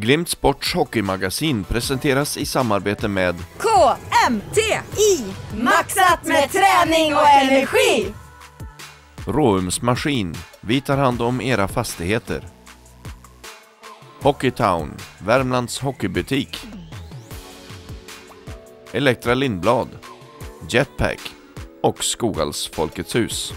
Glimt Sports hockeymagasin presenteras i samarbete med KMTI! Maxat med träning och energi! Råumsmaskin. Vi tar hand om era fastigheter. Hockeytown, Värmlands hockeybutik. Elektra Lindblad, Jetpack och Skoghälls Folkets hus.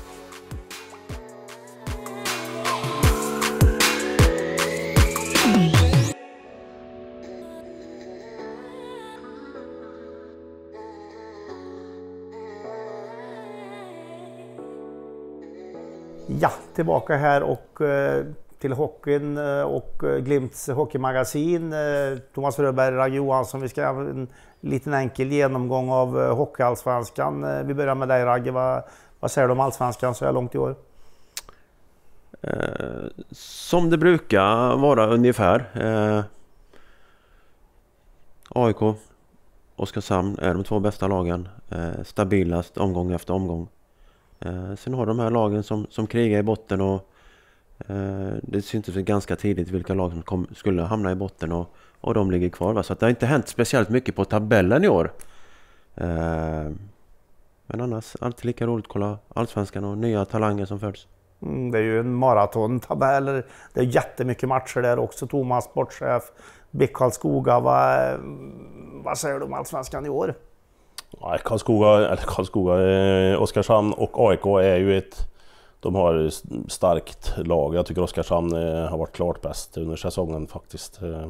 Ja, tillbaka här och eh, till hockeyn eh, och eh, Glimts hockeymagasin. Thomas Röberg, Ragge Johansson, vi ska ha en liten enkel genomgång av hockeyallsvenskan. Vi börjar med dig Ragge, vad, vad säger du om allsvenskan så här långt i år? som det brukar vara ungefär. Eh, AIK, Oskarshamn är de två bästa lagen. stabilast omgång efter omgång. Eh, sen har de här lagen som, som krigar i botten och eh, det syntes ganska tidigt vilka lag som kom, skulle hamna i botten och, och de ligger kvar. Va? Så det har inte hänt speciellt mycket på tabellen i år. Eh, men annars alltid lika roligt att kolla Allsvenskan och nya talanger som föds. Mm, det är ju en maratontabell. Det är jättemycket matcher där också. Thomas, sportchef. BIK Karlskoga. Vad, vad säger du om Allsvenskan i år? Nej, Karlskoga, eller Karlskoga, eh, Oskarshamn och AIK är ju ett... De har starkt lag. Jag tycker Oskarshamn eh, har varit klart bäst under säsongen faktiskt. Eh,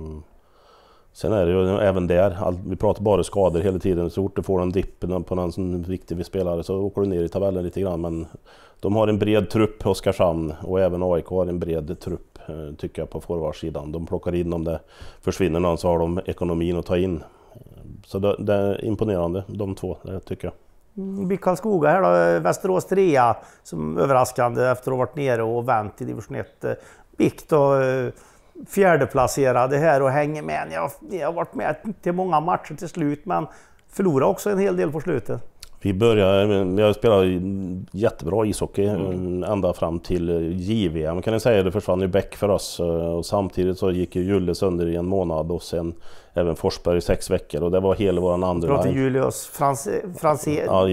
sen är det ju även där, all, vi pratar bara skador hela tiden. Så fort du får en dipp på någon viktig spelare så åker du ner i tabellen lite grann. Men de har en bred trupp, Oskarshamn, och även AIK har en bred trupp eh, tycker jag på forwardsidan. De plockar in om det försvinner någon så har de ekonomin att ta in. Så det, det, är imponerande, de två, det eh, tycker jag. BIK mm, Karlskoga här då, eh, Västerås trea som överraskande efter att ha varit nere och vänt i division 1. BIK eh, då, fjärdeplacerade här och hänger med. Ni har, ni har varit med till många matcher till slut men förlorade också en hel del på slutet. Vi började, jag spelade jättebra ishockey mm. ända fram till JVM kan jag säga. Det försvann ju Bäck för oss eh, och samtidigt så gick ju Julle sönder i en månad och sen även Forsberg i sex veckor och det var hela våran andra pratar Julius Franzén? Ja,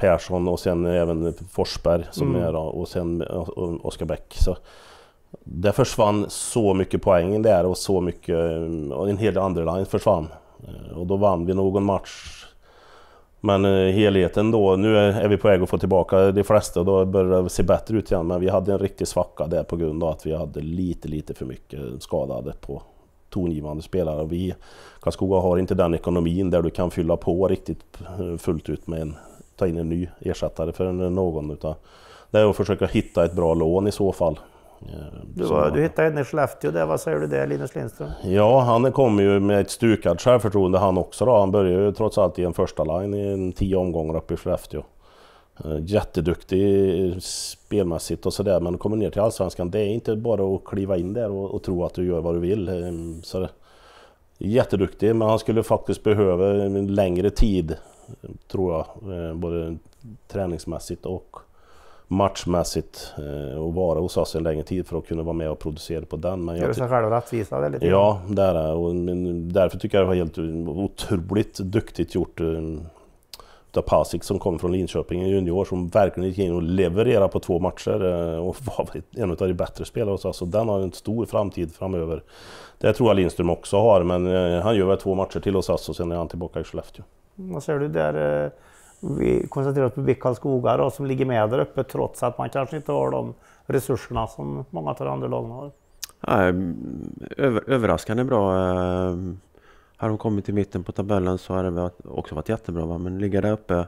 Persson och sen även Forsberg som mm. är då, och sen eh, Oskar Bäck. Så det försvann så mycket poäng där och så mycket, eh, och en hel andra line försvann. Och då vann vi någon match men eh, helheten då, nu är vi på väg att få tillbaka de flesta och då börjar det se bättre ut igen. Men vi hade en riktig svacka där på grund av att vi hade lite, lite för mycket skadade på tongivande spelare. Och vi, Karlskoga har inte den ekonomin där du kan fylla på riktigt eh, fullt ut med en, ta in en ny ersättare för någon. Utan det är att försöka hitta ett bra lån i så fall du, var, du hittade henne i Skellefteå där, vad säger du där Linus Lindström? Ja, han kommer ju med ett stukat självförtroende han också då. Han börjar ju trots allt i en första line i en tio omgångar uppe i Skellefteå. Eh, jätteduktig spelmässigt och sådär men kommer ner till Allsvenskan, det är inte bara att kliva in där och, och tro att du gör vad du vill. Eh, så, jätteduktig men han skulle faktiskt behöva en längre tid tror jag, eh, både träningsmässigt och matchmässigt eh, och vara hos oss en längre tid för att kunna vara med och producera på den. Men jag Gör sig själv rättvisa lite? Ja, det är det. Och därför tycker jag det var helt otroligt duktigt gjort eh, av Pasic som kommer från Linköping, en junior som verkligen gick in och levererade på två matcher eh, och var en av de bättre spelarna hos oss. Och Den har en stor framtid framöver. Det tror jag Lindström också har, men han gör väl två matcher till hos oss och sen är han tillbaka i Skellefteå. Vad säger du där? vi koncentrerar oss på BIK Karlskoga då, som ligger med där uppe trots att man kanske inte har de resurserna som många av de andra lagen har. Ja, eh, över, överraskande bra. Eh, har de kommit till mitten på tabellen så har det också varit jättebra. Va? Men ligga där uppe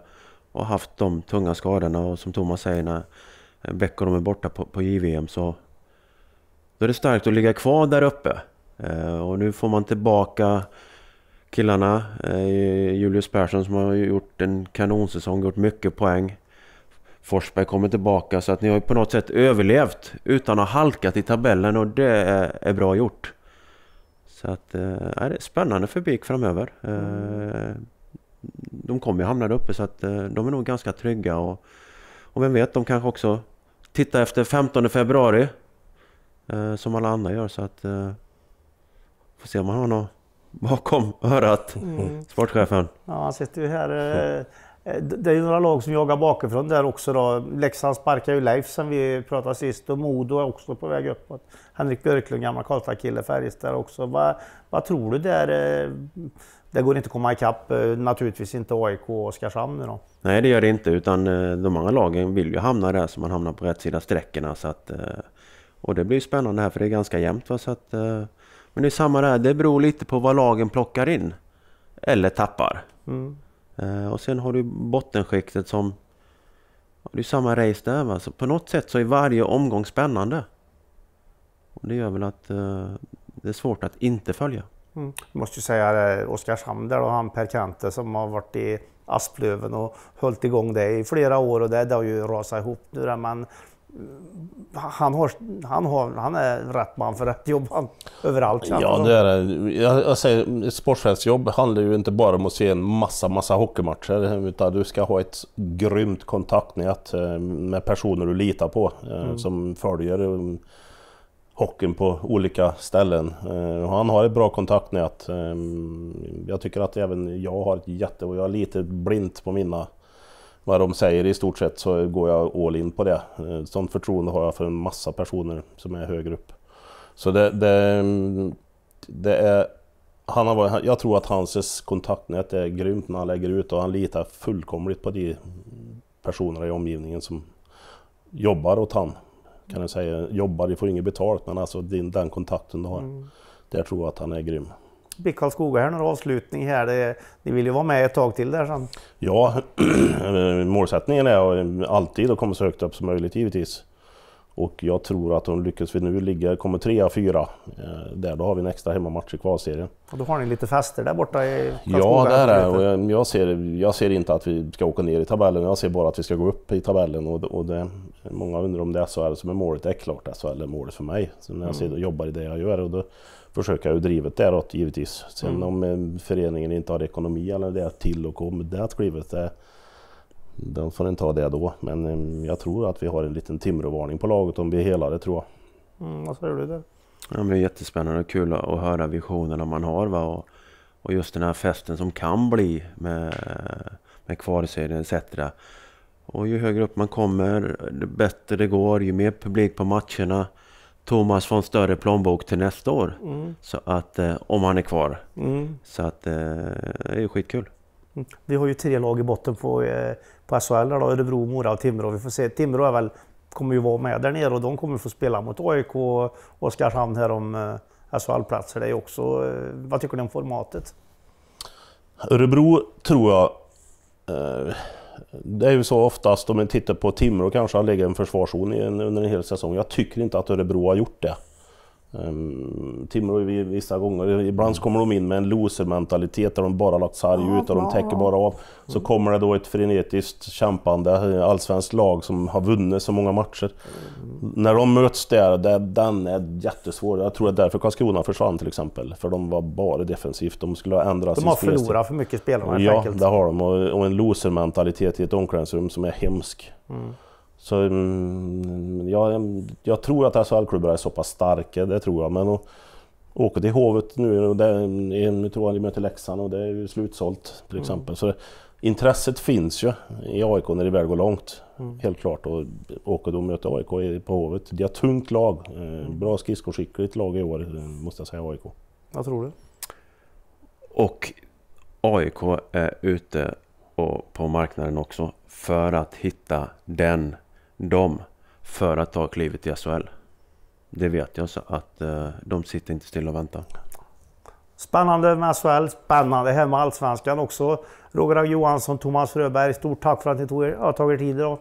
och haft de tunga skadorna och som Thomas säger när eh, Beck och de är borta på, på JVM så då är det starkt att ligga kvar där uppe. Och nu får man tillbaka killarna. Eh, Julius Persson som har gjort en kanonsäsong, gjort mycket poäng. Forsberg kommer tillbaka så att ni har på något sätt överlevt utan att ha halkat i tabellen och det är, bra gjort. Så att, eh, det är spännande för BIK framöver. Eh, de kommer ju hamna där uppe så att eh, de är nog ganska trygga och, och vem vet, de kanske också tittar efter 15 februari som alla andra gör så att får se om man har något bakom örat, mm. sportchefen. Ja, han sitter ju här. Eh, eh, det är ju några lag som jagar bakifrån där också. Då. Leksand sparkar ju Leif som vi pratade sist och Modo är också på väg uppåt. Henrik Björklund, gammal Karlstad-kille, Färjestad också. Vad, vad tror du där? Eh, det går inte att komma ikapp, naturligtvis inte AIK och Oskarshamn nu då? Nej, det gör det inte. Utan de andra lagen vill ju hamna där så man hamnar på rätt sida sträckorna. Så att, och det blir spännande här för det är ganska jämnt. Va? Så att, men det är samma där, det beror lite på vad lagen plockar in. Eller tappar. Mm. Eh, och sen har du bottenskiktet som... Det är samma race där va? Så på något sätt så är varje omgång spännande. Och det gör väl att eh, det är svårt att inte följa. Mm. Jag måste ju säga eh, Oskarshamn där då, han Per Kante som har varit i Asplöven och hållit igång det i flera år och det, det har ju rasat ihop nu där. Men han, har, han, har, han är rätt man för rätt jobb han, överallt. Ja, det är det. Jag, jag säger, ett sportchefsjobb handlar ju inte bara om att se en massa, massa hockeymatcher, utan du ska ha ett grymt kontaktnät eh, med personer du litar på, eh, mm. som följer eh, hockeyn på olika ställen. Han har ett bra kontaktnät. Jag tycker att även jag har ett jätte... Och jag är lite blind på mina vad de säger i stort sett så går jag all in på det. Eh, sånt förtroende har jag för en massa personer som är högre upp. Så det, det, det är han har jag tror att hans kontaktnät är grymt när han lägger ut och han litar fullkomligt på de personerna i omgivningen som jobbar åt han. Kan jag säga. Jobbar, de får inget betalt, men alltså din, den kontakten du har. Mm. Där tror jag att han är grym blir Karlskoga här några avslutning här? ni vill ju vara med ett tag till där sen. Ja, målsättningen är alltid att komma så högt upp som möjligt givetvis. Och jag tror att om lyckas vi nu ligga, kommer trea, fyra, eh, där, då har vi en extra hemmamatch i kvalserien. Och då har ni lite fester där borta i Karlskoga? Ja, där är och jag, jag, ser, jag ser inte att vi ska åka ner i tabellen, jag ser bara att vi ska gå upp i tabellen. Och, och det, många undrar om det är SHL som är målet, det är klart SHL är målet för mig. Så när jag mm. ser, jobbar i det jag gör, och då försöker jag ju drivet däråt givetvis. Sen mm. om eh, föreningen inte har ekonomi eller det till och om det klivet, det den får inte ta det då. Men ehm, jag tror att vi har en liten Timrå-varning på laget om vi hela det tror jag. Mm, vad säger du där? Ja, det är jättespännande och kul att höra visionerna man har. Va? Och, och just den här festen som kan bli med, med kvalserien etc. Och ju högre upp man kommer, ju bättre det går, ju mer publik på matcherna. Thomas får en större plånbok till nästa år. Mm. Så att, eh, om han är kvar. Mm. Så att, eh, det är skitkul. Vi har ju tre lag i botten på, eh, på SHL, då, Örebro, Mora och Timrå. Vi får se. Timrå är väl, kommer ju vara med där nere och de kommer få spela mot AIK och Oskarshamn här om eh, SHL-platser. Det är också, eh, vad tycker ni om formatet? Örebro tror jag, det är ju så oftast om man tittar på Timrå kanske har legat i en försvarszon under en hel säsong. Jag tycker inte att Örebro har gjort det. Ehm, Timrå vissa gånger, ibland så kommer de in med en losermentalitet där de bara lagt sarg ut och de täcker bara av. Så mm. kommer det då ett frenetiskt kämpande allsvenskt lag som har vunnit så många matcher. Mm. När de möts där, det, den är jättesvår. Jag tror att därför Karlskrona försvann till exempel, för de var bara defensivt. De skulle ha ändrat De har förlorat för mycket spelare helt Ja, enkelt. det har de. Och, och en losermentalitet i ett omklädningsrum som är hemsk. Mm. Så mm, jag, jag, tror att shl klubbarna är så pass starka, det tror jag. Men att åka till Hovet nu, och det, nu tror jag de möter Leksand och det är ju slutsålt till mm. exempel. Mm. Så det, intresset finns ju i AIK när det väl går långt. Mm. Helt klart. Och åka då och möta AIK på Hovet. De har tungt lag. Eh, mm. Bra skridskoskickligt lag i år, eh, måste jag säga, AIK. Vad tror du? Och AIK är ute och på marknaden också för att hitta den dem för att ta klivet i SHL. Det vet jag så att eh, de sitter inte stilla och väntar. Spännande med SHL, spännande här med Allsvenskan också. Roger Johansson, Thomas Fröberg, stort tack för att ni tog er, tid idag.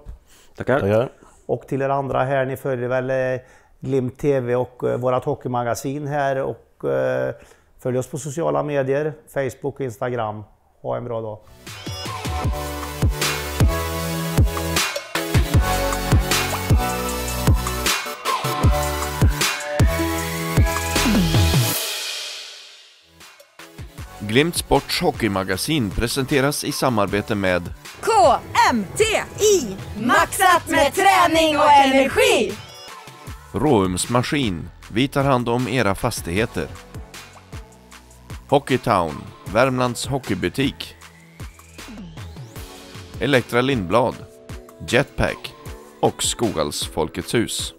Tackar. Tackar. Och till er andra här, ni följer väl eh, Glimt TV och eh, vårat hockeymagasin här och eh, följ oss på sociala medier, Facebook och Instagram. Ha en bra dag. Glimt Sports hockeymagasin presenteras i samarbete med KMTI! Maxat med träning och energi! Råumsmaskin. Vi tar hand om era fastigheter. Hockeytown, Värmlands hockeybutik. Elektra Lindblad, Jetpack och Skogals Folkets hus.